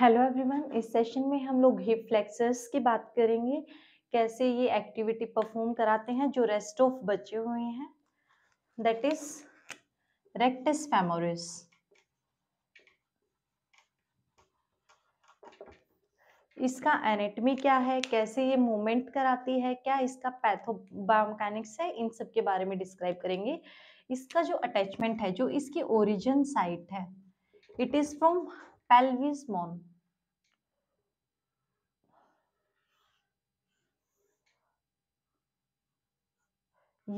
Hello everyone इस session में हम लोग हिप फ्लेक्सर्स की बात करेंगे कैसे ये एक्टिविटी परफॉर्म कराते हैं जो रेस्ट ऑफ बचे हुए हैं दैट इज रेक्टस फेमोरिस इसका एनेटमी क्या है कैसे ये मूवमेंट कराती है क्या इसका पैथो बायोमैकेनिक्स है इन सब के बारे में डिस्क्राइब करेंगे इसका जो अटैचमेंट है जो इसकी ओरिजिन साइट है इट इज़ फ्रॉम पेल्विस मॉन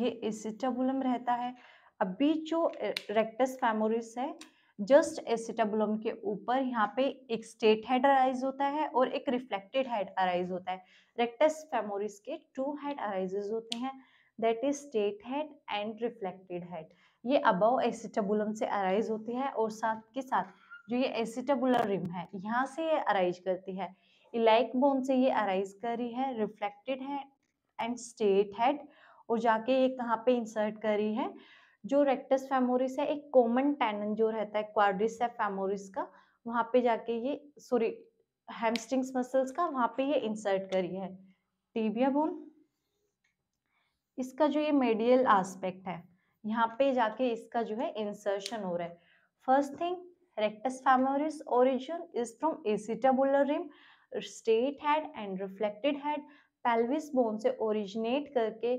ये एसिटाबुलम रहता है अभी जो रेक्टस फैमोरिस है जस्ट एसिटाबुलम के ऊपर यहाँ पे एक स्टेट हेड अराइज होता है और एक रिफ्लेक्टेड हेड अराइज होता है रेक्टस फैमोरिस के टू हेड अराइजेज होते हैं that is straight head and reflected head ये अबव एसिटाबुलम से अराइज होती है और साथ के साथ जो ये एसिटाबुलर रिम है यहाँ से ये अराइज करती है इलाइक बोन से ये अराइज कर रही है रिफ्लेक्टेड है एंड स्टेट हेड और जाके एक कहाँ पे इंसर्ट करी है जो रेक्टस फेमोरिस है एक कॉमन टैनन जो रहता है क्वाड्रिस फेमोरिस का वहाँ पे जाके ये सॉरी हैमस्ट्रिंग्स मसल्स का वहाँ पे ये इंसर्ट करी है टीबिया बोन इसका जो ये मेडियल आस्पेक्ट है यहाँ पे जाके इसका जो है इंसर्शन हो रहा है first thing rectus femoris origin is from acetabular rim straight head and reflected head pelvis bone से ओरिजिनेट करके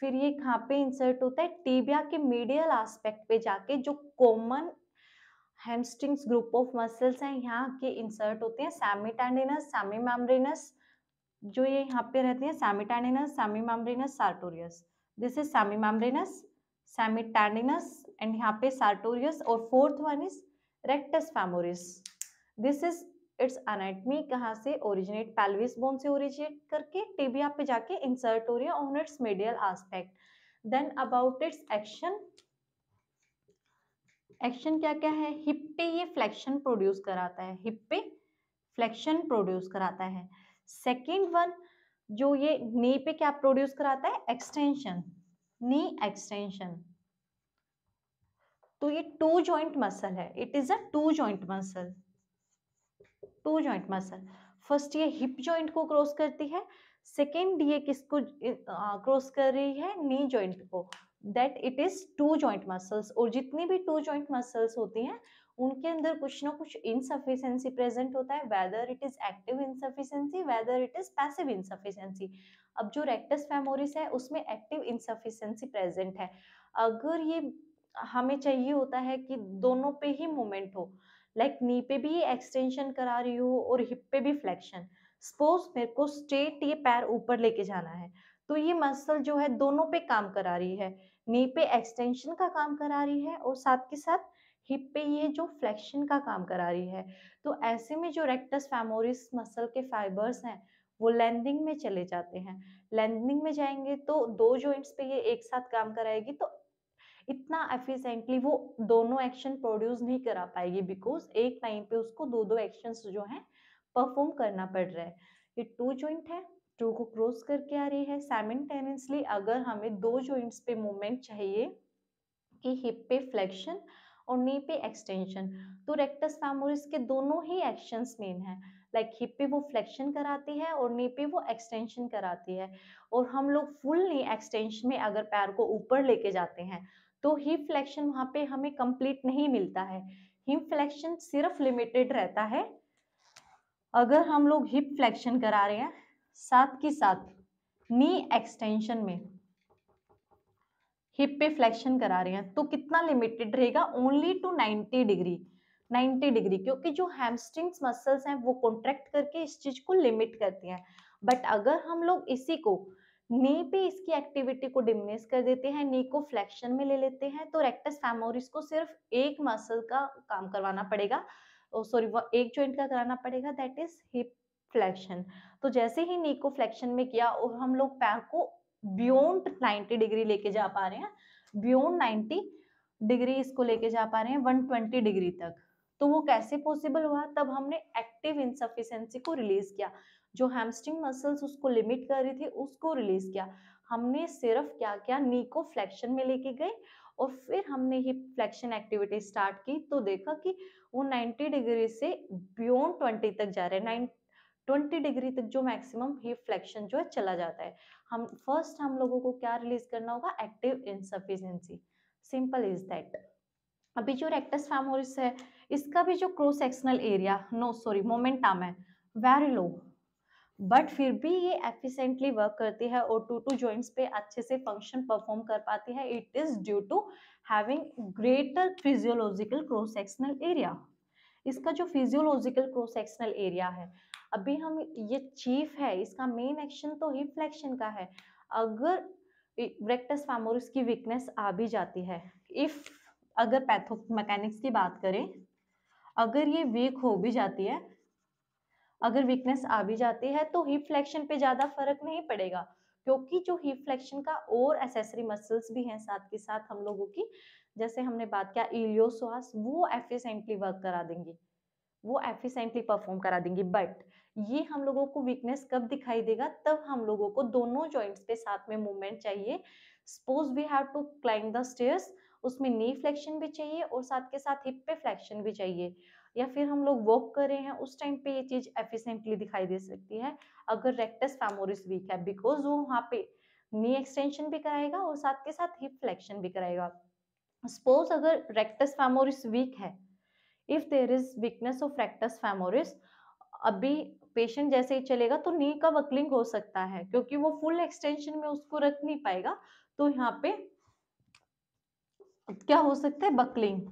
फिर ये कहाँ पे इंसर्ट होता है टीबिया के मीडियल आस्पेक्ट पे जाके जो common hamstrings group of muscles हैं यहाँ के इंसर्ट होते हैं सैमिटैंडिनस सेमी मैमरिनस जो ये यहाँ पे रहते हैं semitendinosus semimembranosus sartorius this is semimembranosus semitendinosus and यहाँ पे सार्टोरियस और fourth one is rectus femoris this is its anatomy कहाँ से ओरिजिनेट पैलविस बोन से ओरिजिनेट करके टीबिया पे जाके इंसर्ट हो रही है on its medial aspect then about its action action क्या क्या है हिप पे ये फ्लेक्शन प्रोड्यूस कराता है हिप पे फ्लेक्शन प्रोड्यूस कराता है सेकेंड वन जो ये नी पे क्या प्रोड्यूस कराता है एक्सटेंशन नी एक्सटेंशन तो ये टू जॉइंट मसल है it is a two joint muscle two joint muscle first ये हिप जॉइंट को क्रॉस करती है सेकेंड ये किसको क्रॉस कर रही है नी जॉइंट को that it is two joint muscles और जितनी भी टू जॉइंट मसल्स होती हैं उनके अंदर कुछ ना कुछ इनसफिशेंसी प्रेजेंट होता है whether it is active insufficiency whether it is passive insufficiency अब जो रेक्टस फेमोरिस है उसमें एक्टिव इनसफिशेंसी प्रेजेंट है अगर ये हमें चाहिए होता है कि दोनों पे ही मूवमेंट हो लाइक नी पे भी एक्सटेंशन करा रही हो और हिप पे भी फ्लेक्शन सपोज मेरे को स्ट्रेट ये पैर ऊपर लेके जाना है तो ये मसल जो है दोनों पे काम करा रही है नी पे एक्सटेंशन का काम करा रही है और साथ के साथ हिप पे ये जो फ्लेक्शन का काम करा रही है तो ऐसे में जो रेक्टस फैमोरिस मसल के फाइबर्स हैं वो लैंडिंग में चले जाते हैं लैंडिंग में जाएंगे तो दो जॉइंट्स पे ये एक साथ काम कराएगी तो इतना एफिशिएंटली वो दोनों एक्शन प्रोड्यूस नहीं करा पाएगी बिकॉज एक टाइम पे उसको दो दो एक्शंस जो हैं परफॉर्म करना पड़ रहा है ये टू जॉइंट है टू को क्रॉस करके आ रही है सैमेंटेनियसली अगर हमें दो जॉइंट्स पे मूवमेंट चाहिए कि हिप पे फ्लेक्शन और नी पे एक्सटेंशन तो रेक्टस फैमोरिस के दोनों ही एक्शंस मेन हैं लाइक हिप पे वो फ्लेक्शन कराती है और नी पे वो एक्सटेंशन कराती है और हम लोग फुल नी एक्सटेंशन में अगर पैर को ऊपर लेके जाते हैं तो हीप फ्लेक्शन वहां पे हमें कंप्लीट नहीं मिलता है हिप फ्लेक्शन सिर्फ लिमिटेड रहता है अगर हम लोग हिप फ्लेक्शन करा रहे हैं साथ के साथ नी एक्सटेंशन में हिप पे फ्लेक्शन करा रहे हैं तो कितना लिमिटेड रहेगा ओनली टू 90 डिग्री 90 डिग्री क्योंकि जो हैमस्ट्रिंग्स मसल्स हैं वो कॉन्ट्रैक्ट करके इस चीज को लिमिट करती हैं बट अगर हम लोग इसी को नी पे इसकी एक्टिविटी को डिमिनिश कर देते हैं नी को फ्लेक्शन में ले लेते हैं तो रेक्टस फैमोरिस को सिर्फ एक मसल का काम करवाना पड़ेगा सॉरी वो एक जॉइंट का कराना पड़ेगा दैट इज हिप फ्लेक्शन तो जैसे ही नी को फ्लेक्शन में किया और हम लोग पैर को बियॉन्ड 90 डिग्री लेके जा पा रहे हैं बियॉन्ड 90 डिग्री इसको लेके जा पा रहे हैं 120 डिग्री तक तो वो कैसे पॉसिबल हुआ तब हमने एक्टिव इंसफिशेंसी को रिलीज किया जो हैमस्ट्रिंग मसल्स उसको लिमिट कर रही थी उसको रिलीज किया हमने सिर्फ क्या किया नी को फ्लैक्शन में लेके गए और फिर हमने ही फ्लेक्शन एक्टिविटी स्टार्ट की तो देखा कि वो 90 डिग्री से बियॉन्ड 20 तक जा रहे हैं नाइन ट्वेंटी डिग्री तक जो मैक्सिमम ही फ्लेक्शन जो है चला जाता है हम फर्स्ट हम लोगों को क्या रिलीज करना होगा active insufficiency simple is that अभी जो रेक्टस फैमोरिस है इसका भी जो cross sectional area no sorry momentum है वेरी लो बट फिर भी ये एफिशेंटली वर्क करती है और टू टू जॉइंट्स पे अच्छे से फंक्शन परफॉर्म कर पाती है it is due to having greater physiological cross sectional area इसका जो फिजियोलॉजिकल क्रॉस सेक्शनल एरिया है अभी हम ये चीफ है इसका मेन एक्शन तो हिप फ्लेक्शन का है अगर रेक्टस फैमोरिस की वीकनेस आ भी जाती है इफ़ अगर पैथो मैकेनिक्स की बात करें अगर ये वीक हो भी जाती है अगर वीकनेस आ भी जाती है तो हिप फ्लेक्शन पे ज़्यादा फर्क नहीं पड़ेगा क्योंकि जो हिप फ्लेक्शन का और एसेसरी मसल्स भी हैं साथ के साथ हम लोगों की जैसे हमने बात किया इलियोसोस वो एफिशेंटली वर्क करा देंगे वो एफिशेंटली परफॉर्म करा देंगे बट ये हम लोगों को वीकनेस कब दिखाई देगा तब हम लोगों को दोनों जॉइंट्स पे साथ में मूवमेंट चाहिए suppose we have to climb the stairs उसमें नी फ्लेक्शन भी चाहिए और साथ के साथ हिप पे फ्लेक्शन भी चाहिए या फिर हम लोग वॉक कर रहे हैं उस टाइम पे ये चीज़ एफिशिएंटली दिखाई दे सकती है अगर रेक्टस फैमोरिस वीक है बिकॉज वो वहाँ पे नी एक्सटेंशन भी कराएगा और साथ के साथ हिप फ्लेक्शन भी कराएगा सपोज अगर रेक्टस फैमोरिस वीक है if there is weakness of rectus femoris अभी पेशेंट जैसे ही चलेगा तो नी का बकलिंग हो सकता है क्योंकि वो फुल एक्सटेंशन में उसको रख नहीं पाएगा तो यहाँ पे क्या हो सकता है बकलिंग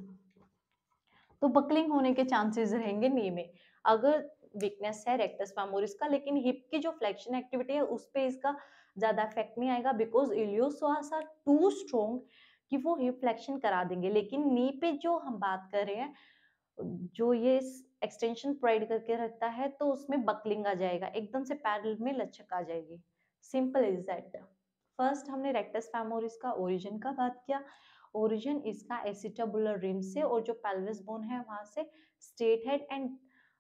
तो बकलिंग होने के चांसेस रहेंगे नी में अगर वीकनेस है रेक्टस फैमोरिस का लेकिन हिप की जो फ्लेक्शन एक्टिविटी है उस पर इसका ज़्यादा इफेक्ट नहीं आएगा because iliopsoas are too strong कि वो हिप फ्लेक्शन करा देंगे लेकिन नी पे जो हम बात कर रहे हैं जो ये एक्सटेंशन प्रोवाइड करके रखता है तो उसमें बकलिंग आ जाएगा एकदम से पैरल में लचक आ जाएगी सिंपल इज दैट फर्स्ट हमने रेक्टस फैमोरिस का ओरिजिन का बात किया ओरिजिन इसका एसिटाबुलर रिम से और जो पेल्विस बोन है वहां से straight head and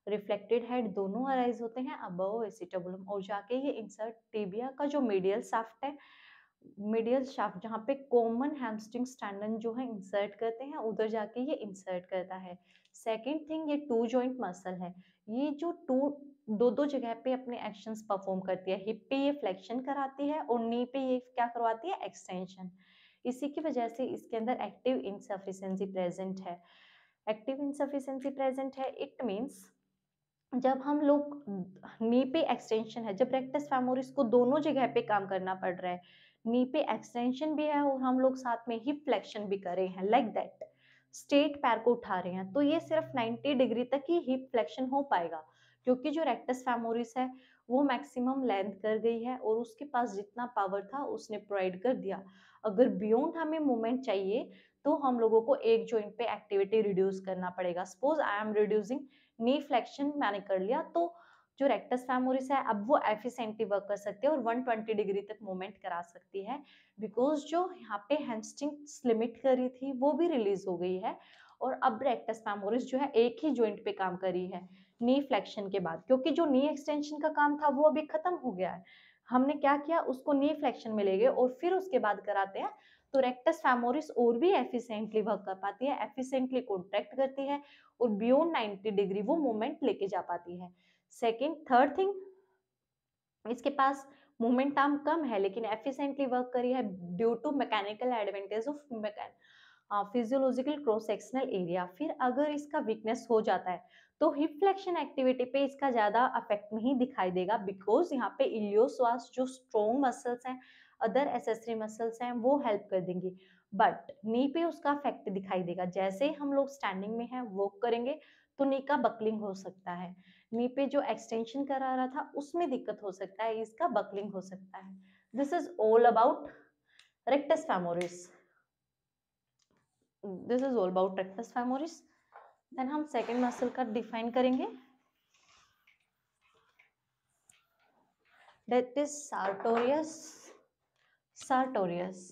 reflected head दोनों अराइज होते हैं अबव एसिटाबुलम और जाके ये इंसर्ट टीबिया का जो मीडियल साफ्ट है मीडियल शाफ्ट जहाँ पे कॉमन हैमस्ट्रिंग स्टैंडन जो है इंसर्ट करते हैं उधर जाके ये इंसर्ट करता है सेकंड थिंग ये टू जॉइंट मसल है ये जो टू दो दो जगह पे अपने एक्शंस परफॉर्म करती है हिप पे ये फ्लेक्शन कराती है और नी पे ये क्या करवाती है एक्सटेंशन इसी की वजह से इसके अंदर एक्टिव इनसफिशेंसी प्रेजेंट है एक्टिव इनसफिशेंसी प्रेजेंट है इट मीन्स जब हम लोग नी पे एक्सटेंशन है जब रेक्टस फैमोरिस को दोनों जगह पे काम करना पड़ रहा है नी पे एक्सटेंशन भी है और हम लोग साथ में हिप फ्लेक्शन भी कर रहे हैं लाइक दैट स्टेट पैर को उठा रहे हैं तो ये सिर्फ 90 डिग्री तक ही हिप फ्लेक्शन हो पाएगा क्योंकि जो रेक्टस फैमोरिस है वो मैक्सिमम लेंथ कर गई है और उसके पास जितना पावर था उसने प्रोवाइड कर दिया अगर बियॉन्ड हमें मूवमेंट चाहिए तो हम लोगों को एक जॉइंट पे एक्टिविटी रिड्यूस करना पड़ेगा suppose I am reducing knee flexion मैंने कर लिया तो जो रेक्टस फैमोरिस है अब वो एफिसेंटली वर्क कर सकती है और 120 डिग्री तक मूवमेंट करा सकती है बिकॉज जो यहाँ पे हैंस्ट्रिंग्स लिमिट करी थी वो भी रिलीज हो गई है और अब रेक्टस फैमोरिस जो है एक ही जॉइंट पे काम कर रही है नी फ्लेक्शन के बाद क्योंकि जो नी एक्सटेंशन का काम था वो अभी खत्म हो गया है हमने क्या किया उसको नी फ्लेक्शन में ले गए और फिर उसके बाद कराते हैं तो रेक्टस फैमोरिस और भी एफिशिएंटली वर्क कर पाती है एफिशिएंटली कॉन्ट्रैक्ट करती है और बियॉन्ड 90 डिग्री वो मूवमेंट लेके जा पाती है सेकंड थर्ड थिंग इसके पास मूवमेंट आर्म कम है लेकिन एफिशिएंटली वर्क करी है due to mechanical advantage of mechanic physiological cross sectional area फिर अगर इसका वीकनेस हो जाता है तो हिप फ्लेक्शन एक्टिविटी पे इसका ज़्यादा अफेक्ट नहीं दिखाई देगा बिकॉज यहाँ पे इलियोस्वास जो स्ट्रोंग मसल्स हैं अदर एसेसरी मसल्स हैं वो हेल्प कर देंगे बट नी पे उसका अफेक्ट दिखाई देगा जैसे हम लोग स्टैंडिंग में हैं वॉक करेंगे तो नी का बकलिंग हो सकता है नी पे जो एक्सटेंशन करा रहा था उसमें दिक्कत हो सकता है इसका बकलिंग हो सकता है this is all about rectus femoris this is all about rectus femoris then हम सेकेंड मसल का डिफाइन करेंगे that इज सार्टोरियस सार्टोरियस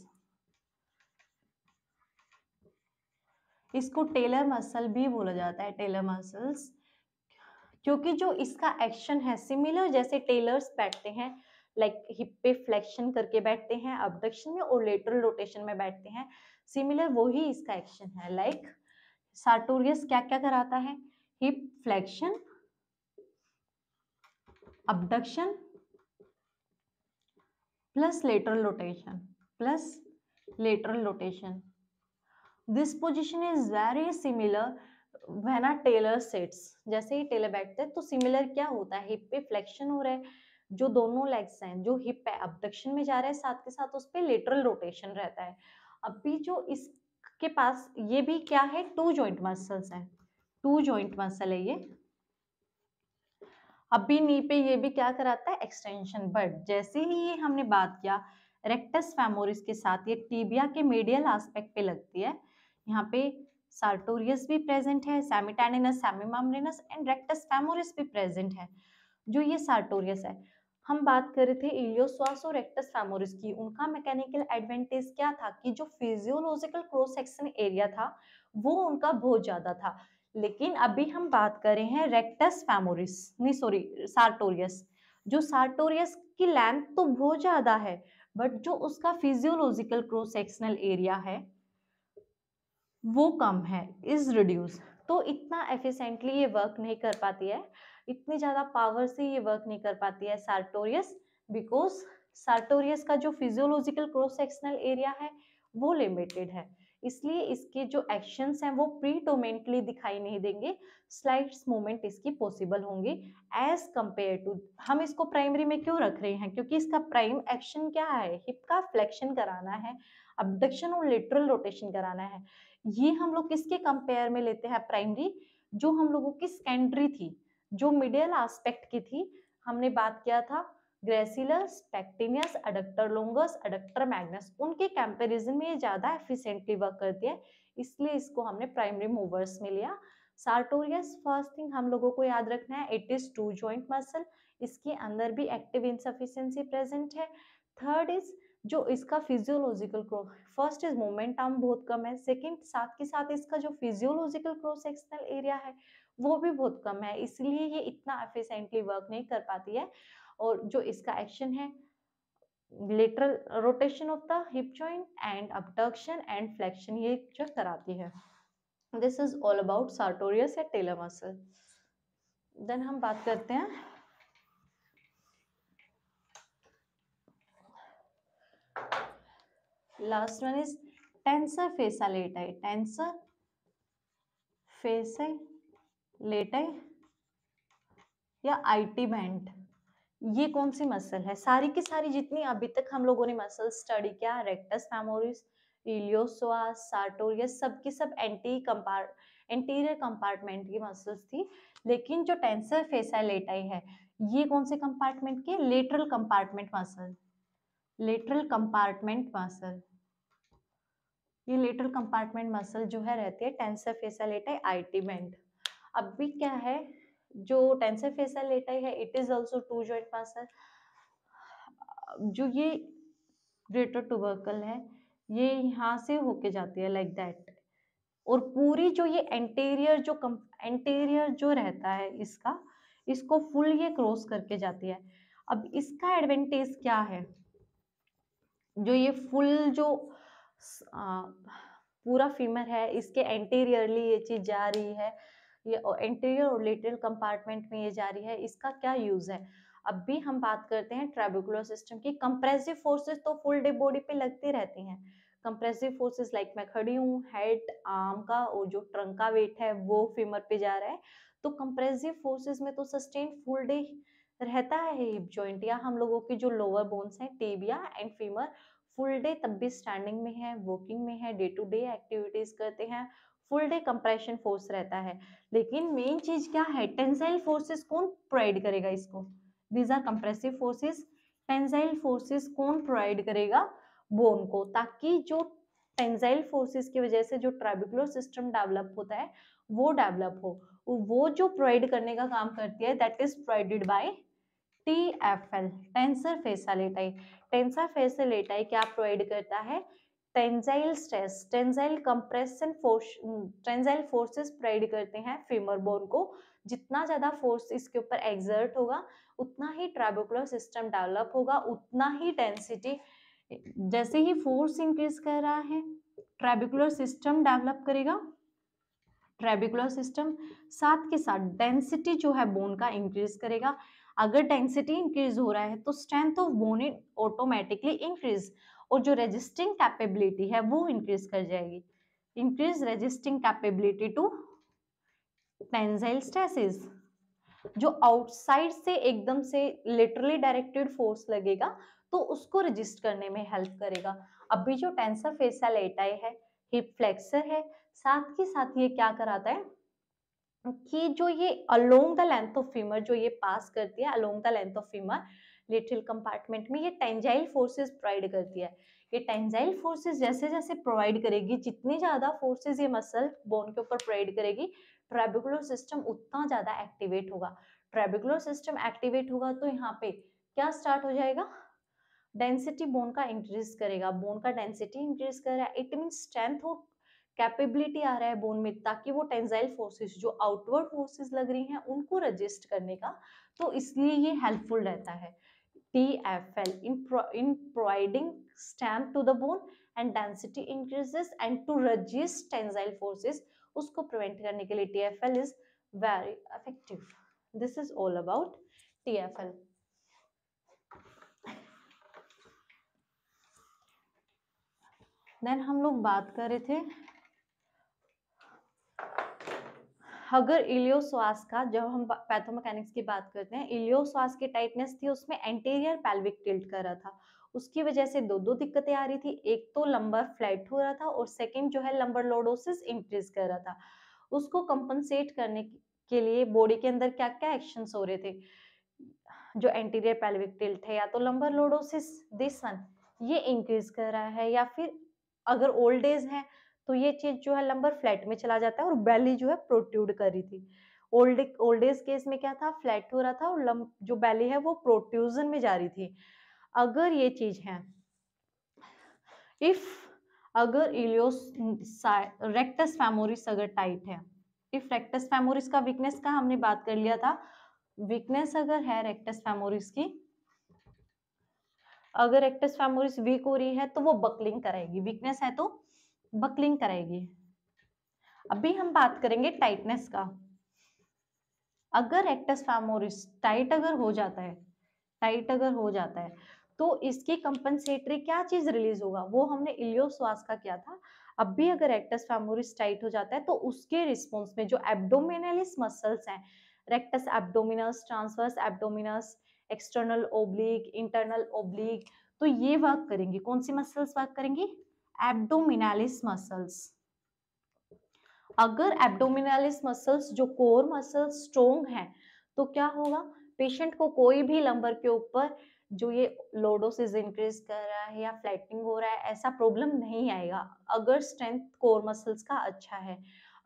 इसको टेलर मसल भी बोला जाता है टेलर मसल्स क्योंकि जो इसका एक्शन है सिमिलर जैसे टेलर्स बैठते हैं लाइक हिप पे फ्लेक्शन करके बैठते हैं अबडक्शन में और लेटरल रोटेशन में बैठते हैं सिमिलर वो ही इसका एक्शन है लाइक like, सार्टोरियस क्या क्या कराता है hip flexion abduction plus lateral rotation plus lateral rotation this position is very similar when a tailor sits जैसे ही टेलर बैठते हैं तो सिमिलर क्या होता है हिप पे फ्लेक्शन हो रहा है जो दोनों लेग्स हैं जो हिप है अबडक्शन में जा रहा है साथ के साथ उस पर लेटरल रोटेशन रहता है अभी जो इसके पास ये भी क्या है टू ज्वाइंट मसल्स है टू ज्वाइंट मसल है ये अभी नी पे ये भी क्या कराता है एक्सटेंशन बट जैसे ही ये हमने बात किया रेक्टस फैमोरिस के साथ ये टीबिया के मीडियल आस्पेक्ट पे लगती है यहाँ पे सार्टोरियस भी प्रेजेंट है सेमिटैनिनस सेमिमामरिनस एंड रेक्टस फैमोरिस भी प्रेजेंट है जो ये सार्टोरियस है हम बात कर रहे थे इलियोस्वास और रेक्टस फैमोरिस की उनका मैकेनिकल एडवांटेज क्या था कि जो फिजियोलॉजिकल क्रॉस सेक्शन एरिया था वो उनका बहुत ज़्यादा था लेकिन अभी हम बात कर रहे हैं रेक्टस फैमोरिस नहीं सॉरी सार्टोरियस जो सार्टोरियस की लेंथ तो बहुत ज़्यादा है बट जो उसका फिजियोलॉजिकल क्रॉस सेक्शनल एरिया है वो कम है इज रिड्यूस तो इतना एफिशिएंटली ये वर्क नहीं कर पाती है इतनी ज़्यादा पावर से ये वर्क नहीं कर पाती है सार्टोरियस बिकॉज सार्टोरियस का जो फिजियोलॉजिकल क्रॉस सेक्शनल एरिया है वो लिमिटेड है इसलिए इसके जो एक्शन हैं वो प्रीडोमेंटली दिखाई नहीं देंगे स्लाइड्स मूवमेंट इसकी पॉसिबल होंगी एज कम्पेयर टू हम इसको प्राइमरी में क्यों रख रहे हैं क्योंकि इसका प्राइम एक्शन क्या है हिप का फ्लेक्शन कराना है अबडक्शन और लिटरल रोटेशन कराना है ये हम लोग किसके कंपेयर में लेते हैं प्राइमरी जो हम लोगों की सेकेंडरी थी जो मिडियल आस्पेक्ट की थी हमने बात किया था gracilis pectineus adductor longus adductor magnus उनके कंपैरिजन में ये ज़्यादा एफिशिएंटली वर्क करती है इसलिए इसको हमने प्राइमरी मूवर्स में लिया सार्टोरियस फर्स्ट थिंग हम लोगों को याद रखना है it is two joint muscle इसके अंदर भी एक्टिव इनसफिशेंसी प्रेजेंट है थर्ड इज जो इसका physiological cross first is moment arm बहुत कम है सेकंड साथ के साथ इसका जो फिजियोलॉजिकल क्रोस एक्सनल एरिया है वो भी बहुत कम है इसलिए ये इतना एफिशेंटली वर्क नहीं कर पाती है और जो इसका एक्शन है lateral rotation of the hip joint and abduction and flexion ये जो कराती है this is all about sartorius या टेलर मसल देन हम बात करते हैं last one is tensor fascia fasciae latae tensor fasciae latae या आईटी बैंड ये कौन सी मसल है सारी की सारी जितनी अभी तक हम लोगों ने मसल स्टडी किया रेक्टस फैमोरिस इलियोसोआ सार्टोरियस सब की सब एंटी कंपार्ट एंटीरियर कंपार्टमेंट की मसल्स थी लेकिन जो टेंसर फेसा लेटाई है ये कौन से कंपार्टमेंट की lateral compartment muscle lateral compartment muscle ये लेटरल कंपार्टमेंट मसल जो है रहती है tensor fasciae latae IT band अभी क्या है जो टेंसर फेसल लेटाई है it is also two joint muscle जो ये ग्रेटर टूबर्कल है ये यहाँ से होके जाती है लाइक दैट और पूरी जो ये एंटेरियर जो कम एंटेरियर जो रहता है इसका इसको फुल ये क्रॉस करके जाती है अब इसका एडवांटेज क्या है जो ये फुल जो आ, पूरा फीमर है इसके एंटेरियरली ये चीज़ जा रही है ये एंटीरियर और लेटरल कंपार्टमेंट में ये जा रही है इसका क्या यूज़ है अब भी हम बात करते हैं ट्राइबुकुलर सिस्टम की कंप्रेसिव फोर्सेस तो फुल डे बॉडी पे लगती रहती हैं कंप्रेसिव फोर्सेस लाइक मैं खड़ी हूँ हेड आर्म का और जो ट्रंक का वेट है वो फीमर पे जा रहा है तो कंप्रेसिव फोर्सेस में तो सस्टेन फुल डे रहता है हिप जॉइंट या हम लोगों की जो लोअर बोन्स हैं tibia and femur full day तब भी स्टैंडिंग में है वॉकिंग में है डे टू डे एक्टिविटीज़ करते हैं फुल डे कंप्रेशन फोर्स रहता है लेकिन मेन चीज क्या है टेंसाइल फोर्सेस कौन प्रोवाइड करेगा इसको these are compressive forces tensile forces कौन प्रोवाइड करेगा बोन को ताकि जो टेंसाइल फोर्सेस की वजह से जो ट्राबिकुलर सिस्टम डेवलप होता है वो डेवलप हो वो जो प्रोवाइड करने का काम करती है that is provided by T F L tensor fasciae latae tensor fasciae latae क्या प्रोवाइड करता है tensile stress tensile compression force tensile forces provide करते हैं फीमर बोन को जितना ज़्यादा फोर्स इसके ऊपर एग्जर्ट होगा उतना ही ट्राइबोकुलर सिस्टम डेवलप होगा उतना ही डेंसिटी जैसे ही फोर्स इंक्रीज कर रहा है ट्राइबिकुलर सिस्टम डेवलप करेगा ट्रेबिकुलर सिस्टम साथ के साथ डेंसिटी जो है बोन का इंक्रीज करेगा अगर डेंसिटी इंक्रीज हो रहा है तो strength of bone automatically increase और जो रजिस्टिंग कैपेबिलिटी है वो इंक्रीज कर जाएगी increase resisting capability to tensile stresses जो आउटसाइड से एकदम से लिटरली डायरेक्टेड फोर्स लगेगा तो उसको रजिस्ट करने में हेल्प करेगा अभी जो टेंसर फेसा लेटाई है हिप फ्लेक्सर है साथ ही साथ ये क्या कराता है कि जो ये along the length of femur जो ये पास करती है along the length of femur lateral compartment में ये टेंजाइल फोर्सेस प्रोवाइड करती है ये टेंजाइल फोर्सेस जैसे जैसे प्रोवाइड करेगी जितनी ज़्यादा फोर्सेस ये मसल बोन के ऊपर प्रोवाइड करेगी ट्रेबिकुलर सिस्टम उतना ज़्यादा एक्टिवेट होगा ट्रेबिकुलर सिस्टम एक्टिवेट होगा तो यहाँ पे क्या स्टार्ट हो जाएगा डेंसिटी बोन का इंक्रीज करेगा बोन का डेंसिटी इंक्रीज कर रहा है इट मीन स्ट्रेंथ हो कैपेबिलिटी आ रहा है बोन में ताकि वो टेंजाइल फोर्सेस जो आउटवर्ड फोर्सेस लग रही हैं उनको रजिस्ट करने का तो इसलिए ये हेल्पफुल रहता है TFL in, pro in providing stamp to the bone and density increases and to resist tensile forces उसको prevent करने के लिए TFL is very effective. This is all about TFL. Then हम लोग बात कर रहे थे हगर इलियोस्वास का जब हम पैथोमैकेनिक्स की बात करते हैं इलियोस्वास की टाइटनेस थी उसमें एंटीरियर पैल्विक टिल्ट कर रहा था उसकी वजह से दो दो दिक्कतें आ रही थी एक तो लंबर फ्लैट हो रहा था और सेकेंड जो है लंबर लोडोसिस इंक्रीज कर रहा था उसको कंपनसेट करने के लिए बॉडी के अंदर क्या क्या एक्शंस हो रहे थे जो एंटीरियर पैल्विक टिल्ट है या तो लंबर लोडोसिस दिस वन ये इंक्रीज कर रहा है या फिर अगर ओल्ड एज है तो ये चीज़ जो है लंबर फ्लैट में चला जाता है और बैली जो है प्रोट्यूड कर रही थी ओल्ड ओल्ड एज केस में क्या था फ्लैट हो रहा था और लंब जो बैली है वो प्रोट्यूजन में जा रही थी अगर ये चीज़ है इफ अगर इलियोस रेक्टस फैमोरिस अगर टाइट है इफ रेक्टस फैमोरिस का वीकनेस का हमने बात कर लिया था वीकनेस अगर है रेक्टस फैमोरिस की अगर रेक्टस फैमोरिस वीक हो रही है तो वो बकलिंग कराएगी वीकनेस है तो बकलिंग कराएगी अभी हम बात करेंगे टाइटनेस का अगर एक्टस फैमोरिस टाइट अगर हो जाता है टाइट अगर हो जाता है तो इसकी कंपनसेटरी क्या चीज रिलीज होगा वो हमने इलियोस्वास का किया था अब भी अगर रेक्टस फैमोरिस टाइट हो जाता है तो उसके रिस्पॉन्स में जो एब्डोमिनलिस मसल्स हैं rectus abdominis transverse abdominis external oblique internal oblique तो ये वर्क करेंगी कौन सी मसल्स वर्क करेंगी एब्डोमिनालिस मसल्स अगर एब्डोमिनालिस मसल्स जो कोर मसल्स स्ट्रोंग हैं तो क्या होगा पेशेंट को कोई भी लंबर के ऊपर जो ये लोडोसिस इंक्रीज कर रहा है या फ्लैटनिंग हो रहा है ऐसा प्रॉब्लम नहीं आएगा अगर स्ट्रेंथ कोर मसल्स का अच्छा है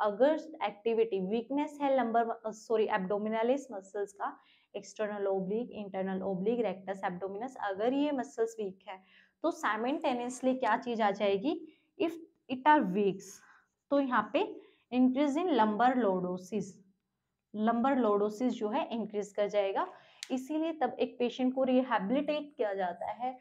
अगर एक्टिविटी वीकनेस है लंबर सॉरी एब्डोमिनालिस मसल्स का external oblique internal oblique rectus abdominis अगर ये मसल्स वीक है तो साइमेंटेनियसली क्या चीज आ जाएगी इफ इट आर वीक्स तो यहाँ पे increase in lumbar lordosis lumbar lordosis जो है इंक्रीज कर जाएगा इसीलिए तब एक पेशेंट को रिहेबिलिटेट किया जाता है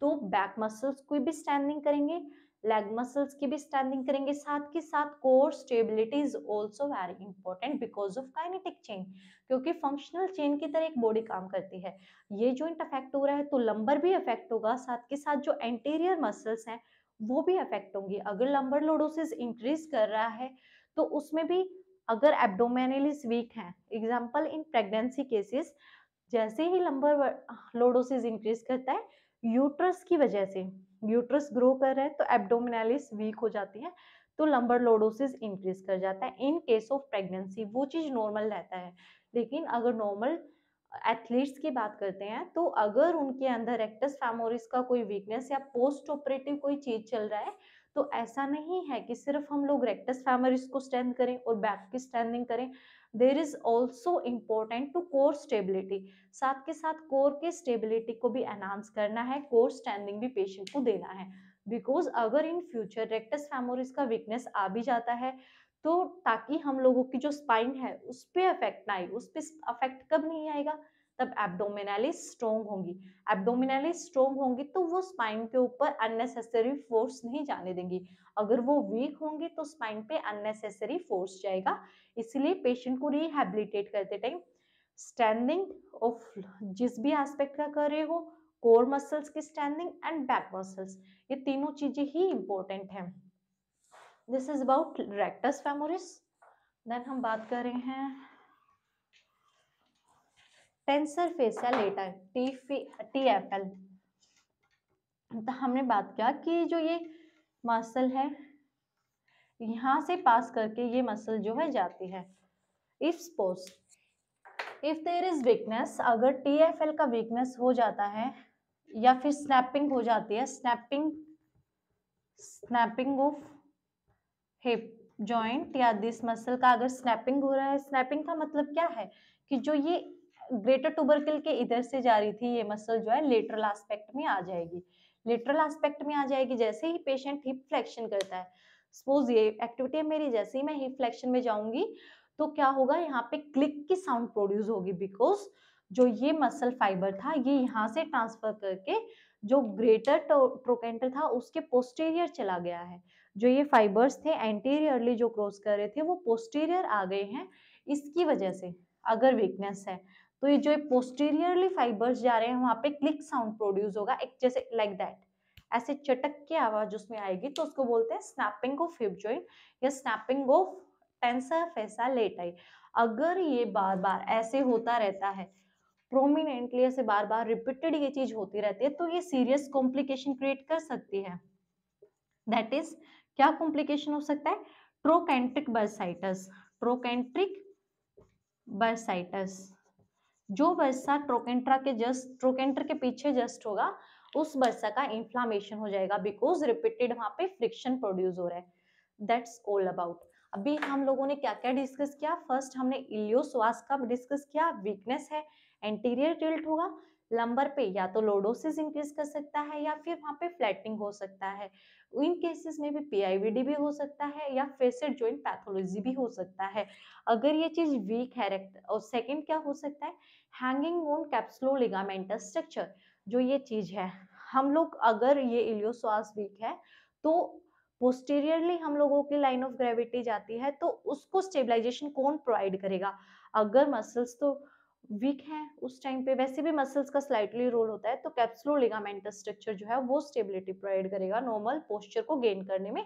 तो बैक मसल्स कोई भी स्टैंडिंग करेंगे लेग मसल्स की भी स्ट्रेंथनिंग करेंगे साथ के साथ core stability is also very important because of kinetic chain क्योंकि फंक्शनल चेन की तरह एक बॉडी काम करती है ये जॉइंट अफेक्ट हो रहा है तो लंबर भी अफेक्ट होगा साथ के साथ जो एंटीरियर मसल्स हैं वो भी अफेक्ट होंगी अगर लंबर लोडोसिस इंक्रीज कर रहा है तो उसमें भी अगर एब्डोमेनलिस वीक हैं एग्जाम्पल इन प्रेगनेंसी केसेस जैसे ही लंबर लोडोसिस इंक्रीज करता है यूट्रस की वजह से यूट्रस ग्रो कर रहा है तो एब्डोमिनालिस वीक हो जाती है तो लंबर लोडोसिस इंक्रीज कर जाता है इन केस ऑफ प्रेगनेंसी वो चीज़ नॉर्मल रहता है लेकिन अगर नॉर्मल एथलीट्स की बात करते हैं तो अगर उनके अंदर एक्टस फैमोरिस का कोई वीकनेस या पोस्ट ऑपरेटिव कोई चीज़ चल रहा है तो ऐसा नहीं है कि सिर्फ हम लोग रेक्टस फैमरिस को स्ट्रेंथ करें और बैक की स्ट्रेंथिंग करें there is also important to core stability साथ के साथ कोर के स्टेबिलिटी को भी एनहांस करना है कोर स्टैंडिंग भी पेशेंट को देना है बिकॉज अगर इन फ्यूचर रेक्टस फैमोरिस का वीकनेस आ भी जाता है तो ताकि हम लोगों की जो स्पाइन है उस पर अफेक्ट ना आए उस पर अफेक्ट कब नहीं आएगा तब एब्डोमिनालिस स्ट्रोंग होंगी एब्डोमिनालिस स्ट्रोंग होंगी तो वो स्पाइन के ऊपर अननेसेसरी फोर्स नहीं जाने देंगी अगर वो वीक होंगी तो स्पाइन पे अननेसेसरी फोर्स जाएगा इसलिए पेशेंट को रिहेबिलिटेट करते टाइम स्टैंडिंग ऑफ जिस भी एस्पेक्ट का कर रहे हो कोर मसल्स की स्टैंडिंग एंड बैक मसल्स ये तीनों चीजें ही इंपॉर्टेंट हैं this is about rectus femoris then हम बात कर रहे हैं टेंसर फेसिया लेटा टी फी टी एफ एल तो हमने बात किया कि जो ये मसल है यहाँ से पास करके ये मसल जो है जाती है if suppose if there is weakness अगर टी एफ एल का वीकनेस हो जाता है या फिर स्नैपिंग हो जाती है snapping snapping of hip joint या दिस मसल का अगर स्नैपिंग हो रहा है स्नैपिंग का मतलब क्या है कि जो ये ग्रेटर टूबरकिल के इधर से जा रही थी ये मसल जो है लेटरल आस्पेक्ट में आ जाएगी लेटरल आस्पेक्ट में आ जाएगी जैसे ही पेशेंट हिप फ्लेक्शन करता है सपोज ये एक्टिविटी है मेरी जैसे ही मैं हिप फ्लेक्शन में जाऊंगी तो क्या होगा यहाँ पे क्लिक की साउंड प्रोड्यूस होगी बिकॉज जो ये मसल फाइबर था ये यहाँ से ट्रांसफर करके जो ग्रेटर ट्रोकेंटर था उसके पोस्टीरियर चला गया है जो ये फाइबर्स थे एंटीरियरली जो क्रॉस कर रहे थे वो पोस्टीरियर आ गए हैं इसकी वजह से अगर वीकनेस है तो ये जो पोस्टीरियरली फाइबर्स जा रहे हैं वहां पे क्लिक साउंड प्रोड्यूस होगा एक जैसे लाइक like दैट ऐसे चटक की आवाज उसमें आएगी तो उसको बोलते हैं स्नैपिंग ऑफ हिप जॉइंट या स्नैपिंग ऑफ टेंसर फेसा आई अगर ये बार बार ऐसे होता रहता है प्रोमिनेंटली ऐसे बार बार रिपीटेड ये चीज होती रहती है तो ये सीरियस कॉम्प्लिकेशन क्रिएट कर सकती है दैट इज क्या कॉम्प्लिकेशन हो सकता है ट्रोकेंट्रिक बर्साइटस ट्रोकेंट्रिक बर्साइटस जो वर्षा ट्रोकेंट्रा के जस्ट ट्रोकेंटर के पीछे जस्ट होगा उस वर्षा का इंफ्लामेशन हो जाएगा बिकॉज रिपीटेड वहां पे फ्रिक्शन प्रोड्यूस हो रहा है दैट्स ऑल अबाउट अभी हम लोगों ने क्या क्या डिस्कस किया फर्स्ट हमने इलियोसवास का डिस्कस किया वीकनेस है एंटीरियर टिल्ट होगा लंबर पे या तो लोडोसिस इंक्रीज कर सकता है या फिर वहाँ पे फ्लैटनिंग हो सकता है इन केसेस में भी पीआईवीडी भी हो सकता है या फेसेड जॉइंट पैथोलॉजी भी हो सकता है अगर ये चीज वीक है और सेकंड क्या हो सकता है hanging on capsulo ligamental structure जो ये चीज है हम लोग अगर ये इलियोस्वास वीक है तो पोस्टीरियरली हम लोगों की लाइन ऑफ ग्रेविटी जाती है तो उसको स्टेबिलाईजेशन कौन प्रोवाइड करेगा अगर मसल्स तो वीक है उस टाइम पे वैसे भी मसल्स का स्लाइटली रोल होता है तो कैप्सुलो लिगामेंटस स्ट्रक्चर जो है वो स्टेबिलिटी प्रोवाइड करेगा नॉर्मल पोस्चर को गेन करने में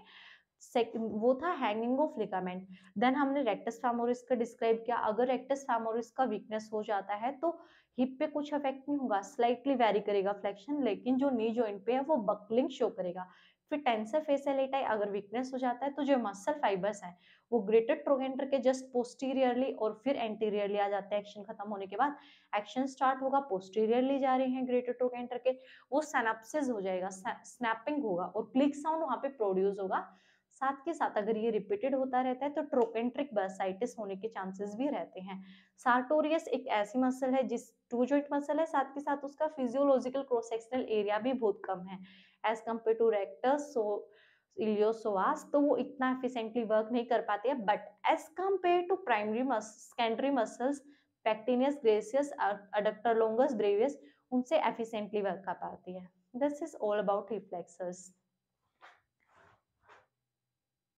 वो था हैंगिंग ऑफ लिगामेंट देन हमने रेक्टस फैमोरिस का डिस्क्राइब किया अगर रेक्टस फैमोरिस का वीकनेस हो जाता है तो हिप पे कुछ अफेक्ट नहीं होगा स्लाइटली वेरी करेगा फ्लेक्शन लेकिन जो नी जॉइंट पे है वो बकलिंग शो करेगा फिर टेंसर फेसेलेटाई अगर वीकनेस हो जाता है तो जो मसल फाइबर्स हैं वो ग्रेटर ट्रोगेंडर के जस्ट पोस्टीरियरली और फिर एंटीरियरली आ जाते हैं एक्शन खत्म होने के बाद एक्शन स्टार्ट होगा पोस्टीरियरली जा रहे हैं ग्रेटर ट्रोगेंडर के वो सैनापसिस हो जाएगा स्नैपिंग होगा और क्लिक साउंड वहाँ पे प्रोड्यूस होगा साथ के साथ अगर ये रिपीटेड होता रहता है तो ट्रोकेंट्रिक बर्साइटिस होने के चांसेस भी रहते हैं सार्टोरियस एक ऐसी मसल है जिस टू जॉइंट मसल है साथ के साथ उसका फिजियोलॉजिकल क्रॉस सेक्शनल एरिया भी बहुत कम है as compared to rectus so iliopsoas तो वो इतना एफिशेंटली वर्क नहीं कर पाते हैं but as compared to primary muscle secondary muscles pectineus gracilis adductor longus brevis उनसे एफिशेंटली वर्क कर पाती है दिस इज ऑल अबाउट रिफ्लेक्सर्स